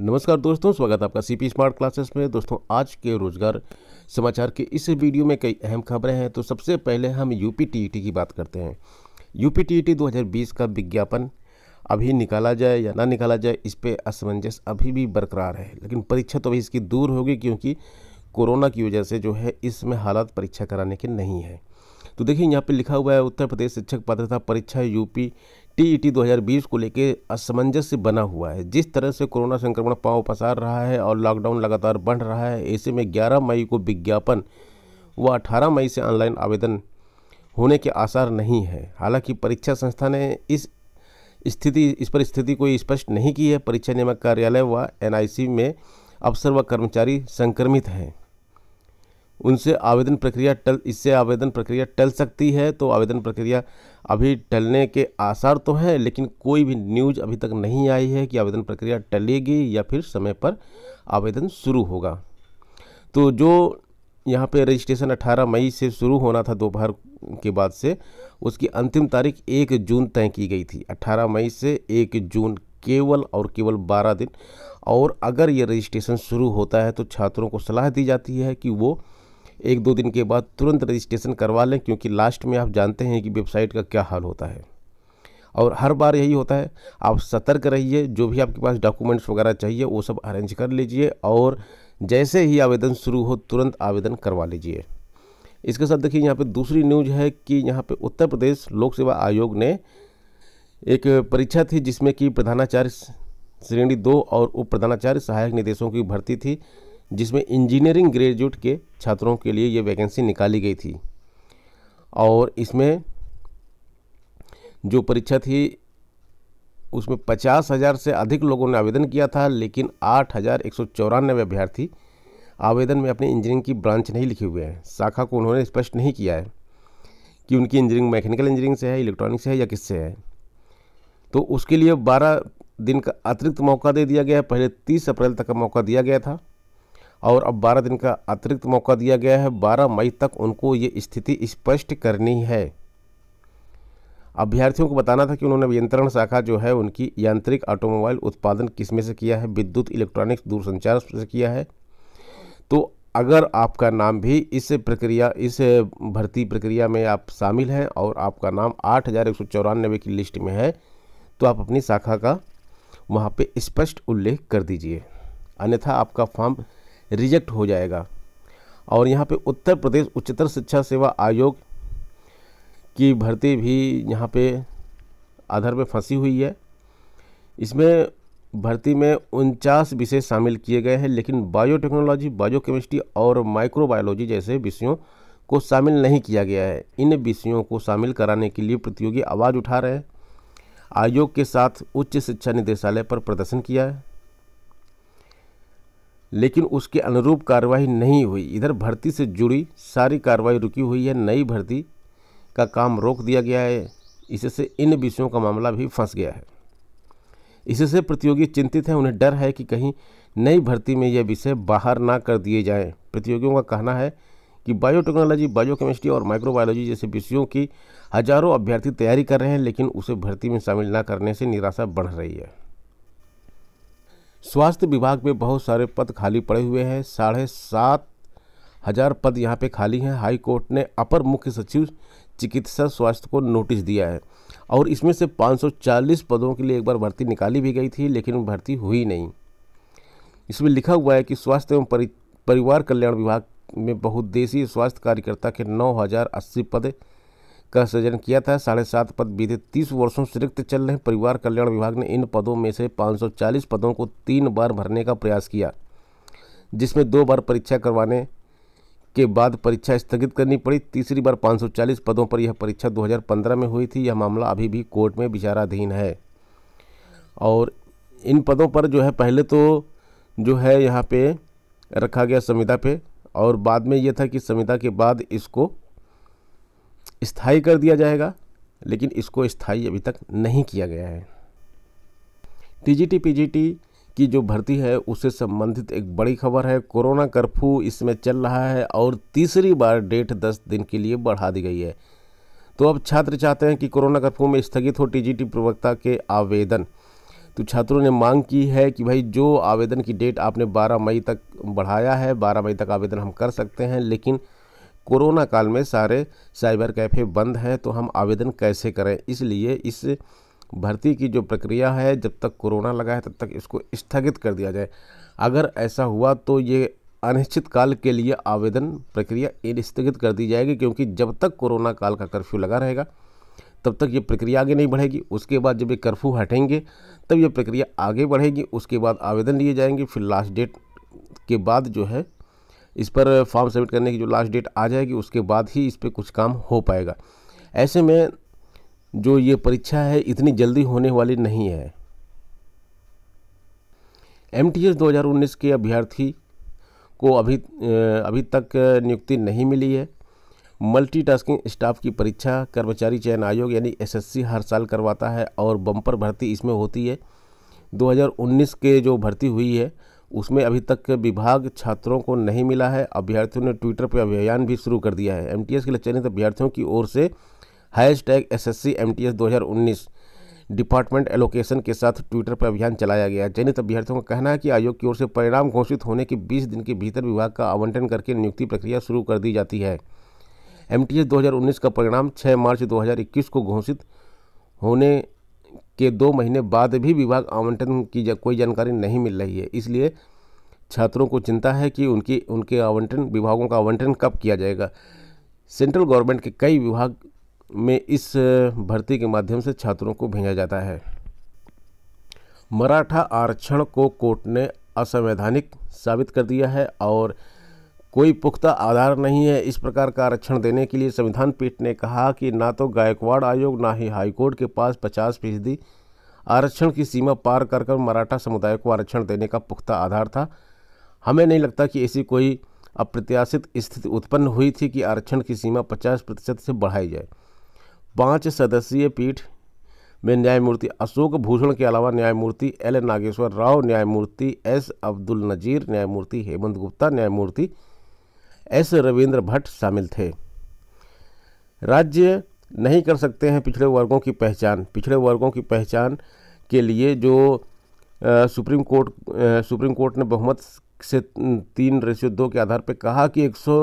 नमस्कार दोस्तों स्वागत है आपका सीपी स्मार्ट क्लासेस में दोस्तों आज के रोजगार समाचार के इस वीडियो में कई अहम खबरें हैं तो सबसे पहले हम यूपी टीईटी e की बात करते हैं यूपी टीईटी 2020 का विज्ञापन अभी निकाला जाए या ना निकाला जाए इस पर असमंजस अभी भी बरकरार है लेकिन परीक्षा तो अभी इसकी दूर होगी क्योंकि कोरोना की वजह से जो है इसमें हालात परीक्षा कराने के नहीं है तो देखिए यहाँ पे लिखा हुआ है उत्तर प्रदेश शिक्षक पात्रता परीक्षा यूपी टीईटी 2020 को लेकर असमंजस्य बना हुआ है जिस तरह से कोरोना संक्रमण पांव पसार रहा है और लॉकडाउन लगातार बढ़ रहा है ऐसे में 11 मई को विज्ञापन व 18 मई से ऑनलाइन आवेदन होने के आसार नहीं है हालांकि परीक्षा संस्था ने इस स्थिति इस पर स्थिति कोई स्पष्ट नहीं की है परीक्षा नियामक कार्यालय व एनआईसी में अफसर व कर्मचारी संक्रमित हैं उनसे आवेदन प्रक्रिया टल इससे आवेदन प्रक्रिया टल सकती है तो आवेदन प्रक्रिया अभी टलने के आसार तो हैं लेकिन कोई भी न्यूज़ अभी तक नहीं आई है कि आवेदन प्रक्रिया टलेगी या फिर समय पर आवेदन शुरू होगा तो जो यहाँ पे रजिस्ट्रेशन 18 मई से शुरू होना था दोपहर के बाद से उसकी अंतिम तारीख एक जून तय की गई थी 18 मई से एक जून केवल और केवल 12 दिन और अगर ये रजिस्ट्रेशन शुरू होता है तो छात्रों को सलाह दी जाती है कि वो एक दो दिन के बाद तुरंत रजिस्ट्रेशन करवा लें क्योंकि लास्ट में आप जानते हैं कि वेबसाइट का क्या हाल होता है और हर बार यही होता है आप सतर्क रहिए जो भी आपके पास डॉक्यूमेंट्स वगैरह चाहिए वो सब अरेंज कर लीजिए और जैसे ही आवेदन शुरू हो तुरंत आवेदन करवा लीजिए इसके साथ देखिए यहाँ पे दूसरी न्यूज है कि यहाँ पे उत्तर प्रदेश लोक सेवा आयोग ने एक परीक्षा थी जिसमें कि प्रधानाचार्य श्रेणी दो और उप प्रधानाचार्य सहायक निदेशों की भर्ती थी जिसमें इंजीनियरिंग ग्रेजुएट के छात्रों के लिए ये वैकेंसी निकाली गई थी और इसमें जो परीक्षा थी उसमें पचास हज़ार से अधिक लोगों ने आवेदन किया था लेकिन आठ हज़ार एक सौ चौरानवे अभ्यर्थी आवेदन में अपने इंजीनियरिंग की ब्रांच नहीं लिखे हुए हैं शाखा को उन्होंने स्पष्ट नहीं किया है कि उनकी इंजीनियरिंग मैकेनिकल इंजीनियरिंग से है इलेक्ट्रॉनिक से है या किससे है तो उसके लिए बारह दिन का अतिरिक्त मौका दे दिया गया है पहले तीस अप्रैल तक का मौका दिया गया था और अब 12 दिन का अतिरिक्त मौका दिया गया है 12 मई तक उनको ये स्थिति स्पष्ट करनी है अभ्यर्थियों को बताना था कि उन्होंने यंत्रण शाखा जो है उनकी यांत्रिक ऑटोमोबाइल उत्पादन किसमें से किया है विद्युत इलेक्ट्रॉनिक्स दूरसंचार से किया है तो अगर आपका नाम भी इस प्रक्रिया इस भर्ती प्रक्रिया में आप शामिल हैं और आपका नाम आठ हज़ार एक सौ की लिस्ट में है तो आप अपनी शाखा का वहाँ पर स्पष्ट उल्लेख कर दीजिए अन्यथा आपका फॉर्म रिजेक्ट हो जाएगा और यहाँ पे उत्तर प्रदेश उच्चतर शिक्षा सेवा आयोग की भर्ती भी यहाँ पे आधार पे फंसी हुई है इसमें भर्ती में उनचास विषय शामिल किए गए हैं लेकिन बायोटेक्नोलॉजी बायोकेमिस्ट्री और माइक्रोबायोलॉजी जैसे विषयों को शामिल नहीं किया गया है इन विषयों को शामिल कराने के लिए प्रतियोगी आवाज़ उठा रहे हैं आयोग के साथ उच्च शिक्षा निदेशालय पर प्रदर्शन किया है लेकिन उसके अनुरूप कार्रवाई नहीं हुई इधर भर्ती से जुड़ी सारी कार्रवाई रुकी हुई है नई भर्ती का काम रोक दिया गया है इससे इन विषयों का मामला भी फंस गया है इससे प्रतियोगी चिंतित हैं उन्हें डर है कि कहीं नई भर्ती में यह विषय बाहर ना कर दिए जाएं प्रतियोगियों का कहना है कि बायोटेक्नोलॉजी बायोकेमिस्ट्री और माइक्रोबायोलॉजी जैसे विषयों की हजारों अभ्यर्थी तैयारी कर रहे हैं लेकिन उसे भर्ती में शामिल ना करने से निराशा बढ़ रही है स्वास्थ्य विभाग में बहुत सारे पद खाली पड़े हुए हैं साढ़े सात हजार पद यहाँ पे खाली हैं हाई कोर्ट ने अपर मुख्य सचिव चिकित्सा स्वास्थ्य को नोटिस दिया है और इसमें से 540 पदों के लिए एक बार भर्ती निकाली भी गई थी लेकिन भर्ती हुई नहीं इसमें लिखा हुआ है कि स्वास्थ्य एवं परि, परिवार कल्याण विभाग में बहुउद्देशीय स्वास्थ्य कार्यकर्ता के नौ पद का सृजन किया था साढ़े सात पद बीते तीस वर्षों से रिक्त चल रहे परिवार कल्याण विभाग ने इन पदों में से 540 पदों को तीन बार भरने का प्रयास किया जिसमें दो बार परीक्षा करवाने के बाद परीक्षा स्थगित करनी पड़ी तीसरी बार 540 पदों पर यह परीक्षा 2015 में हुई थी यह मामला अभी भी कोर्ट में विचाराधीन है और इन पदों पर जो है पहले तो जो है यहाँ पे रखा गया संविदा पे और बाद में यह था कि संविदा के बाद इसको स्थाई कर दिया जाएगा लेकिन इसको स्थाई अभी तक नहीं किया गया है टीजीटी पीजीटी की जो भर्ती है उससे संबंधित एक बड़ी खबर है कोरोना कर्फ्यू इसमें चल रहा है और तीसरी बार डेट दस दिन के लिए बढ़ा दी गई है तो अब छात्र चाहते हैं कि कोरोना कर्फ्यू में स्थगित हो टीजीटी प्रवक्ता के आवेदन तो छात्रों ने मांग की है कि भाई जो आवेदन की डेट आपने 12 मई तक बढ़ाया है 12 मई तक आवेदन हम कर सकते हैं लेकिन कोरोना काल में सारे साइबर कैफ़े बंद हैं तो हम आवेदन कैसे करें इसलिए इस भर्ती की जो प्रक्रिया है जब तक कोरोना लगा है तब तक इसको स्थगित कर दिया जाए अगर ऐसा हुआ तो ये अनिश्चित काल के लिए आवेदन प्रक्रिया स्थगित कर दी जाएगी क्योंकि जब तक कोरोना काल का कर्फ्यू लगा रहेगा तब तक ये प्रक्रिया आगे नहीं बढ़ेगी उसके बाद जब ये कर्फ्यू हटेंगे तब ये प्रक्रिया आगे बढ़ेगी उसके बाद आवेदन लिए जाएंगे फिर लास्ट डेट के बाद जो है इस पर फॉर्म सबमिट करने की जो लास्ट डेट आ जाएगी उसके बाद ही इस पर कुछ काम हो पाएगा ऐसे में जो ये परीक्षा है इतनी जल्दी होने वाली नहीं है एम टी एस दो हज़ार उन्नीस के अभ्यर्थी को अभी अभी तक नियुक्ति नहीं मिली है मल्टीटास्किंग स्टाफ की परीक्षा कर्मचारी चयन आयोग यानी एसएससी हर साल करवाता है और बम्पर भर्ती इसमें होती है 2019 के जो भर्ती हुई है उसमें अभी तक विभाग छात्रों को नहीं मिला है अभ्यर्थियों ने ट्विटर पर अभियान भी शुरू कर दिया है एम के लिए चयनित अभ्यर्थियों की ओर से hash tag S S department allocation के साथ ट्विटर पर अभियान चलाया गया चयनित अभ्यर्थियों का कहना है कि आयोग की ओर से परिणाम घोषित होने के 20 दिन के भीतर विभाग का आवंटन करके नियुक्ति प्रक्रिया शुरू कर दी जाती है एम 2019 का परिणाम 6 मार्च 2021 को घोषित होने के दो महीने बाद भी विभाग आवंटन की जा, कोई जानकारी नहीं मिल रही है इसलिए छात्रों को चिंता है कि उनकी उनके आवंटन विभागों का आवंटन कब किया जाएगा सेंट्रल गवर्नमेंट के कई विभाग में इस भर्ती के माध्यम से छात्रों को भेजा जाता है मराठा आरक्षण को कोर्ट ने असंवैधानिक साबित कर दिया है और कोई पुख्ता आधार नहीं है इस प्रकार का आरक्षण देने के लिए संविधान पीठ ने कहा कि ना तो गायकवाड़ आयोग ना ही हाईकोर्ट के पास पचास फीसदी आरक्षण की सीमा पार कर कर मराठा समुदाय को आरक्षण देने का पुख्ता आधार था हमें नहीं लगता कि ऐसी कोई अप्रत्याशित स्थिति उत्पन्न हुई थी कि आरक्षण की सीमा पचास प्रतिशत से बढ़ाई जाए पाँच सदस्यीय पीठ में न्यायमूर्ति अशोक भूषण के अलावा न्यायमूर्ति एल नागेश्वर राव न्यायमूर्ति एस अब्दुल नजीर न्यायमूर्ति हेमंत गुप्ता न्यायमूर्ति एस रविंद्र भट्ट शामिल थे राज्य नहीं कर सकते हैं पिछड़े वर्गों की पहचान पिछड़े वर्गों की पहचान के लिए जो आ, सुप्रीम कोर्ट आ, सुप्रीम कोर्ट ने बहुमत से तीन रेशियो दो के आधार पर कहा कि एक सौ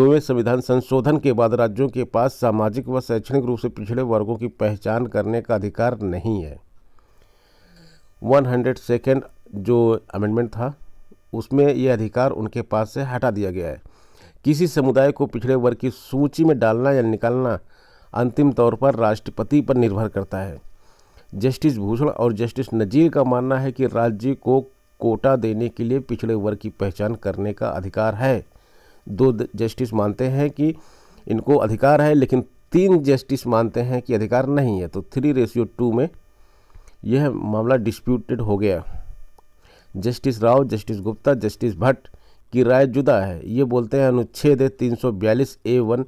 दोवें संविधान संशोधन के बाद राज्यों के पास सामाजिक व शैक्षणिक रूप से पिछड़े वर्गों की पहचान करने का अधिकार नहीं है वन हंड्रेड सेकेंड जो अमेंडमेंट था उसमें यह अधिकार उनके पास से हटा दिया गया है किसी समुदाय को पिछड़े वर्ग की सूची में डालना या निकालना अंतिम तौर पर राष्ट्रपति पर निर्भर करता है जस्टिस भूषण और जस्टिस नजीर का मानना है कि राज्य को कोटा देने के लिए पिछड़े वर्ग की पहचान करने का अधिकार है दो जस्टिस मानते हैं कि इनको अधिकार है लेकिन तीन जस्टिस मानते हैं कि अधिकार नहीं है तो थ्री रेशियो टू में यह मामला डिस्प्यूटेड हो गया justice Rao justice Gupta justice Bhatt की राय जुदा है ये बोलते हैं अनुच्छेद तीन सौ बयालीस ए वन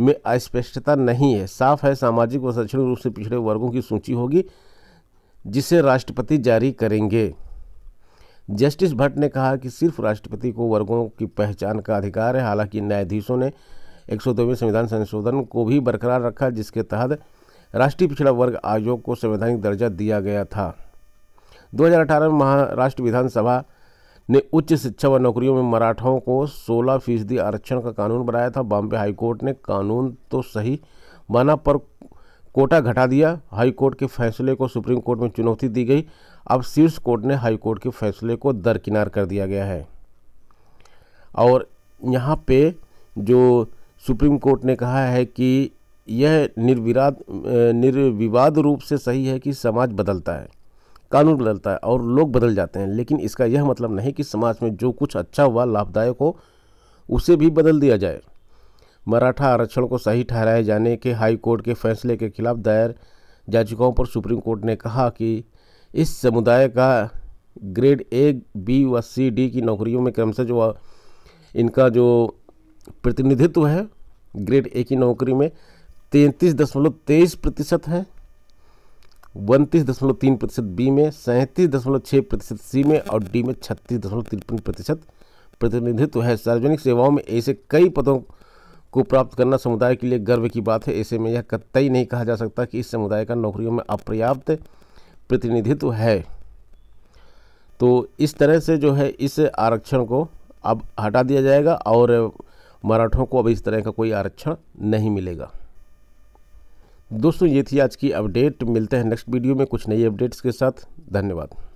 में अस्पष्टता नहीं है साफ है सामाजिक व शैक्षणिक रूप से पिछड़े वर्गों की सूची होगी जिसे राष्ट्रपति जारी करेंगे जस्टिस भट्ट ने कहा कि सिर्फ राष्ट्रपति को वर्गों की पहचान का अधिकार है हालांकि न्यायाधीशों ने एक संविधान संशोधन को भी बरकरार रखा जिसके तहत राष्ट्रीय पिछड़ा वर्ग आयोग को संवैधानिक दर्जा दिया गया था 2018 में महाराष्ट्र विधानसभा ने उच्च शिक्षा व नौकरियों में मराठाओं को 16 फीसदी आरक्षण का कानून बनाया था बॉम्बे हाईकोर्ट ने कानून तो सही माना पर कोटा घटा दिया हाईकोर्ट के फैसले को सुप्रीम कोर्ट में चुनौती दी गई अब शीर्ष कोर्ट ने हाईकोर्ट के फैसले को दरकिनार कर दिया गया है और यहाँ पे जो सुप्रीम कोर्ट ने कहा है कि यह निर्विराद निर्विवाद रूप से सही है कि समाज बदलता है कानून बदलता है और लोग बदल जाते हैं लेकिन इसका यह मतलब नहीं कि समाज में जो कुछ अच्छा हुआ लाभदायक हो उसे भी बदल दिया जाए मराठा आरक्षण को सही ठहराए जाने के हाई कोर्ट के फैसले के खिलाफ दायर याचिकाओं पर सुप्रीम कोर्ट ने कहा कि इस समुदाय का ग्रेड ए बी व सी डी की नौकरियों में क्रमशः जो इनका जो प्रतिनिधित्व है ग्रेड ए की नौकरी में तैंतीस दशमलव तेईस प्रतिशत है उनतीस दशमलव तीन प्रतिशत बी में सैंतीस दशमलव छः प्रतिशत सी में और डी में छत्तीस दशमलव तिरपन प्रतिशत प्रतिनिधित्व है सार्वजनिक सेवाओं में ऐसे कई पदों को प्राप्त करना समुदाय के लिए गर्व की बात है ऐसे में यह कतई नहीं कहा जा सकता कि इस समुदाय का नौकरियों में अपर्याप्त प्रतिनिधित्व है तो इस तरह से जो है इस आरक्षण को अब हटा दिया जाएगा और मराठों को अब इस तरह का कोई आरक्षण नहीं मिलेगा दोस्तों ये थी आज की अपडेट मिलते हैं नेक्स्ट वीडियो में कुछ नई अपडेट्स के साथ धन्यवाद